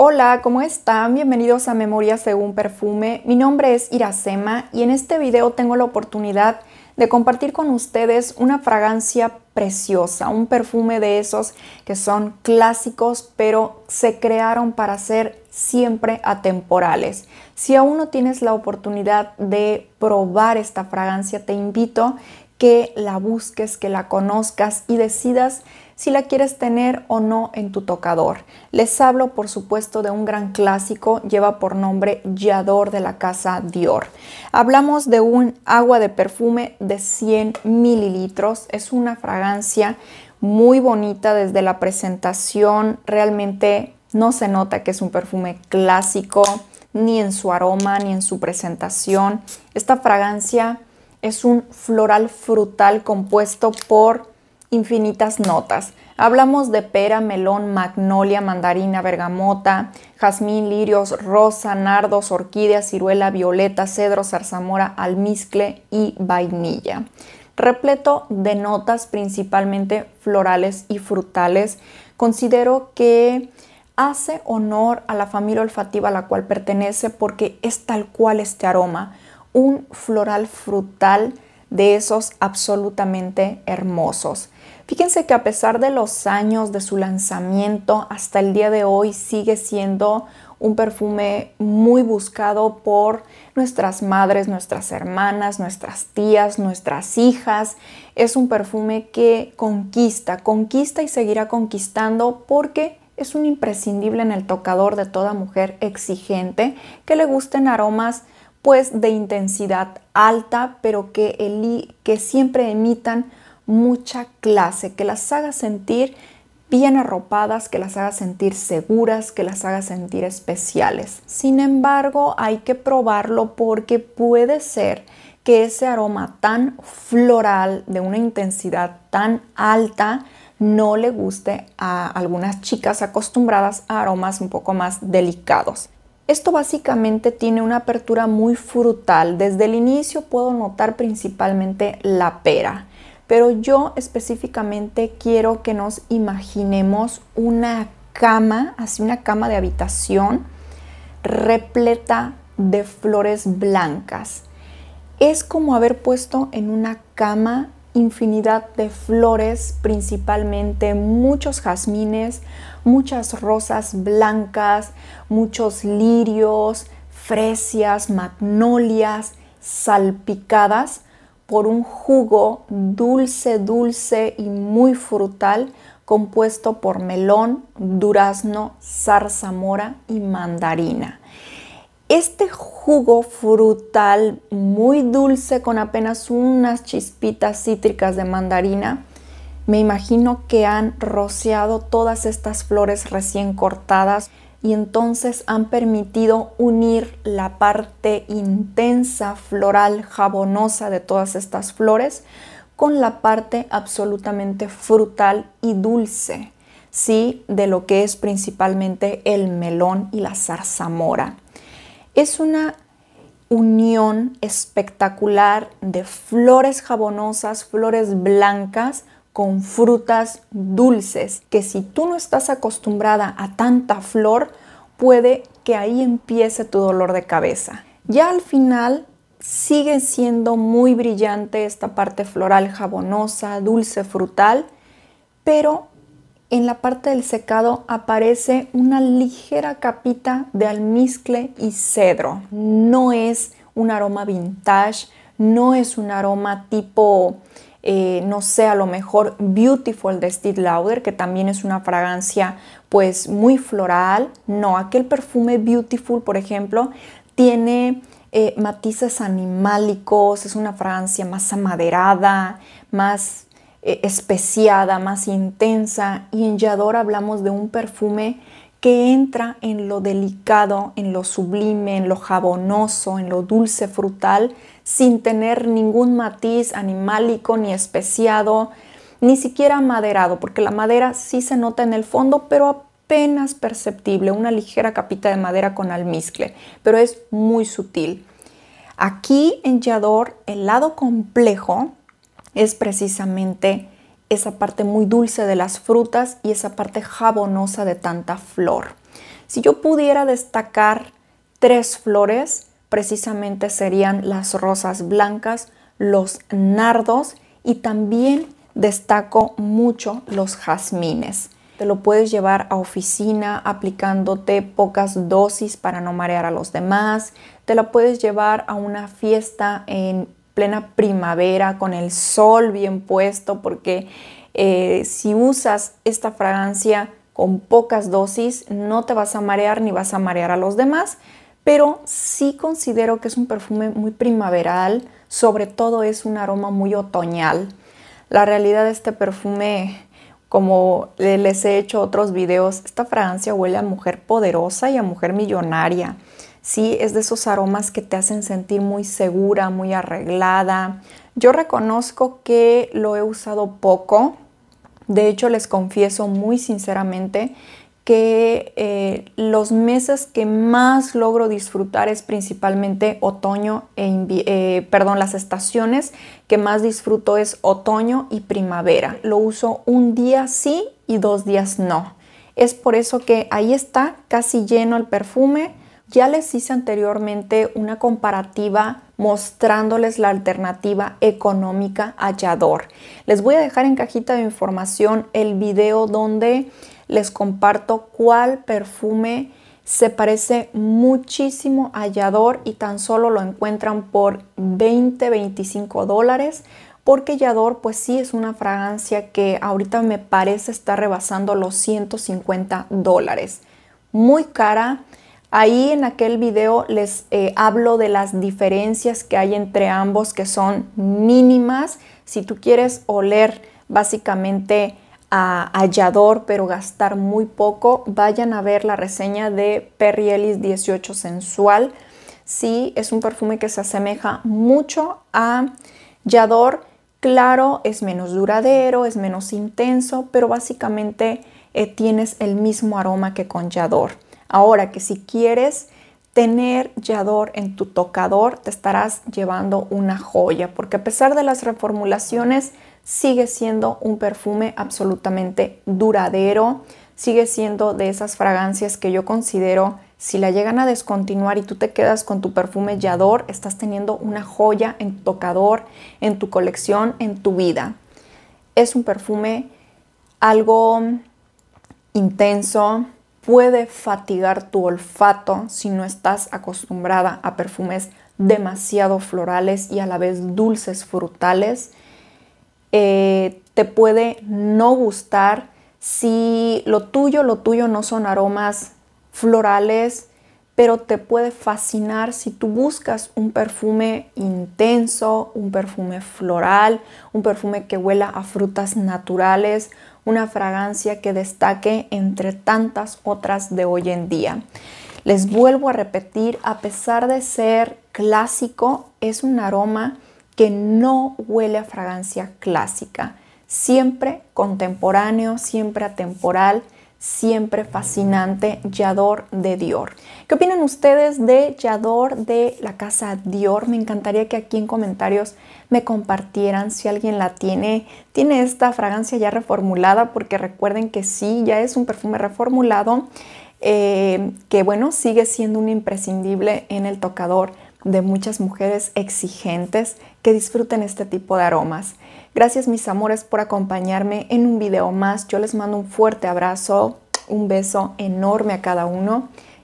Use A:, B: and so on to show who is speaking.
A: Hola, ¿cómo están? Bienvenidos a Memoria según Perfume. Mi nombre es Iracema y en este video tengo la oportunidad de compartir con ustedes una fragancia preciosa, un perfume de esos que son clásicos pero se crearon para ser siempre atemporales. Si aún no tienes la oportunidad de probar esta fragancia, te invito que la busques, que la conozcas y decidas si la quieres tener o no en tu tocador. Les hablo por supuesto de un gran clásico, lleva por nombre Yador de la casa Dior. Hablamos de un agua de perfume de 100 mililitros, es una fragancia muy bonita desde la presentación, realmente no se nota que es un perfume clásico, ni en su aroma, ni en su presentación. Esta fragancia es un floral frutal compuesto por infinitas notas. Hablamos de pera, melón, magnolia, mandarina, bergamota, jazmín, lirios, rosa, nardos, orquídea, ciruela, violeta, cedro, zarzamora, almizcle y vainilla. Repleto de notas principalmente florales y frutales, considero que hace honor a la familia olfativa a la cual pertenece porque es tal cual este aroma un floral frutal de esos absolutamente hermosos. Fíjense que a pesar de los años de su lanzamiento, hasta el día de hoy sigue siendo un perfume muy buscado por nuestras madres, nuestras hermanas, nuestras tías, nuestras hijas. Es un perfume que conquista, conquista y seguirá conquistando porque es un imprescindible en el tocador de toda mujer exigente que le gusten aromas pues de intensidad alta, pero que, que siempre emitan mucha clase, que las haga sentir bien arropadas, que las haga sentir seguras, que las haga sentir especiales. Sin embargo, hay que probarlo porque puede ser que ese aroma tan floral, de una intensidad tan alta, no le guste a algunas chicas acostumbradas a aromas un poco más delicados. Esto básicamente tiene una apertura muy frutal. Desde el inicio puedo notar principalmente la pera, pero yo específicamente quiero que nos imaginemos una cama, así una cama de habitación repleta de flores blancas. Es como haber puesto en una cama infinidad de flores, principalmente muchos jazmines, muchas rosas blancas, muchos lirios, fresias, magnolias, salpicadas por un jugo dulce, dulce y muy frutal compuesto por melón, durazno, zarzamora y mandarina. Este jugo frutal muy dulce con apenas unas chispitas cítricas de mandarina, me imagino que han rociado todas estas flores recién cortadas y entonces han permitido unir la parte intensa, floral, jabonosa de todas estas flores con la parte absolutamente frutal y dulce, ¿sí? De lo que es principalmente el melón y la zarzamora. Es una unión espectacular de flores jabonosas, flores blancas con frutas dulces, que si tú no estás acostumbrada a tanta flor, puede que ahí empiece tu dolor de cabeza. Ya al final sigue siendo muy brillante esta parte floral jabonosa, dulce, frutal, pero en la parte del secado aparece una ligera capita de almizcle y cedro. No es un aroma vintage, no es un aroma tipo, eh, no sé, a lo mejor Beautiful de Steve Lauder, que también es una fragancia pues muy floral. No, aquel perfume Beautiful, por ejemplo, tiene eh, matices animálicos, es una fragancia más amaderada, más eh, especiada, más intensa. Y en Yador hablamos de un perfume que entra en lo delicado, en lo sublime, en lo jabonoso, en lo dulce frutal, sin tener ningún matiz animálico ni especiado, ni siquiera maderado, porque la madera sí se nota en el fondo, pero apenas perceptible, una ligera capita de madera con almizcle, pero es muy sutil. Aquí en Yador, el lado complejo es precisamente esa parte muy dulce de las frutas y esa parte jabonosa de tanta flor. Si yo pudiera destacar tres flores, precisamente serían las rosas blancas, los nardos y también destaco mucho los jazmines. Te lo puedes llevar a oficina aplicándote pocas dosis para no marear a los demás. Te lo puedes llevar a una fiesta en plena primavera, con el sol bien puesto, porque eh, si usas esta fragancia con pocas dosis, no te vas a marear ni vas a marear a los demás, pero sí considero que es un perfume muy primaveral, sobre todo es un aroma muy otoñal. La realidad de este perfume, como les he hecho otros videos, esta fragancia huele a mujer poderosa y a mujer millonaria. Sí, es de esos aromas que te hacen sentir muy segura, muy arreglada. Yo reconozco que lo he usado poco. De hecho, les confieso muy sinceramente que eh, los meses que más logro disfrutar es principalmente otoño e eh, perdón, las estaciones que más disfruto es otoño y primavera. Lo uso un día sí y dos días no. Es por eso que ahí está casi lleno el perfume ya les hice anteriormente una comparativa mostrándoles la alternativa económica hallador. Les voy a dejar en cajita de información el video donde les comparto cuál perfume se parece muchísimo a Yador y tan solo lo encuentran por 20-25 dólares porque Yador pues sí es una fragancia que ahorita me parece está rebasando los 150 dólares. Muy cara, Ahí en aquel video les eh, hablo de las diferencias que hay entre ambos que son mínimas. Si tú quieres oler básicamente a hallador pero gastar muy poco, vayan a ver la reseña de Perry Ellis 18 Sensual. Sí, es un perfume que se asemeja mucho a Yador. Claro, es menos duradero, es menos intenso, pero básicamente eh, tienes el mismo aroma que con Yador. Ahora que si quieres tener yador en tu tocador, te estarás llevando una joya, porque a pesar de las reformulaciones, sigue siendo un perfume absolutamente duradero, sigue siendo de esas fragancias que yo considero si la llegan a descontinuar y tú te quedas con tu perfume Yador, estás teniendo una joya en tu tocador, en tu colección, en tu vida. Es un perfume algo intenso, puede fatigar tu olfato si no estás acostumbrada a perfumes demasiado florales y a la vez dulces frutales. Eh, te puede no gustar si lo tuyo, lo tuyo no son aromas florales, pero te puede fascinar si tú buscas un perfume intenso, un perfume floral, un perfume que huela a frutas naturales, una fragancia que destaque entre tantas otras de hoy en día. Les vuelvo a repetir, a pesar de ser clásico, es un aroma que no huele a fragancia clásica, siempre contemporáneo, siempre atemporal, siempre fascinante, Yador de Dior. ¿Qué opinan ustedes de Yador de la casa Dior? Me encantaría que aquí en comentarios me compartieran si alguien la tiene. Tiene esta fragancia ya reformulada porque recuerden que sí, ya es un perfume reformulado eh, que bueno, sigue siendo un imprescindible en el tocador de muchas mujeres exigentes que disfruten este tipo de aromas. Gracias mis amores por acompañarme en un video más. Yo les mando un fuerte abrazo, un beso enorme a cada uno